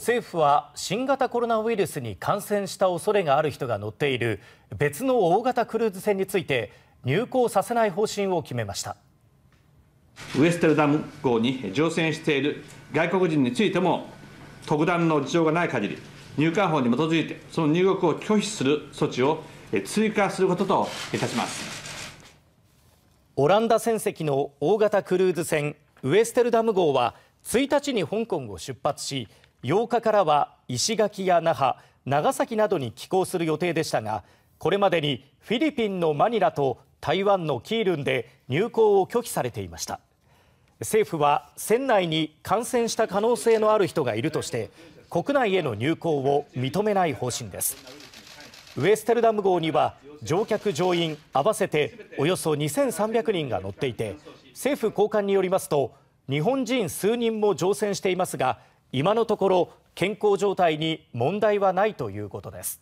政府は新型コロナウイルスに感染した恐れがある人が乗っている別の大型クルーズ船について入港させない方針を決めましたウエステルダム号に乗船している外国人についても特段の事情がない限り入管法に基づいてその入国を拒否する措置を追加することといたしますオランダ船籍の大型クルーズ船ウエステルダム号は1日に香港を出発し8日からは石垣や那覇長崎などに寄港する予定でしたがこれまでにフィリピンのマニラと台湾のキールンで入港を拒否されていました政府は船内に感染した可能性のある人がいるとして国内への入港を認めない方針ですウエステルダム号には乗客・乗員合わせておよそ2300人が乗っていて政府高官によりますと日本人数人も乗船していますが今のところ健康状態に問題はないということです。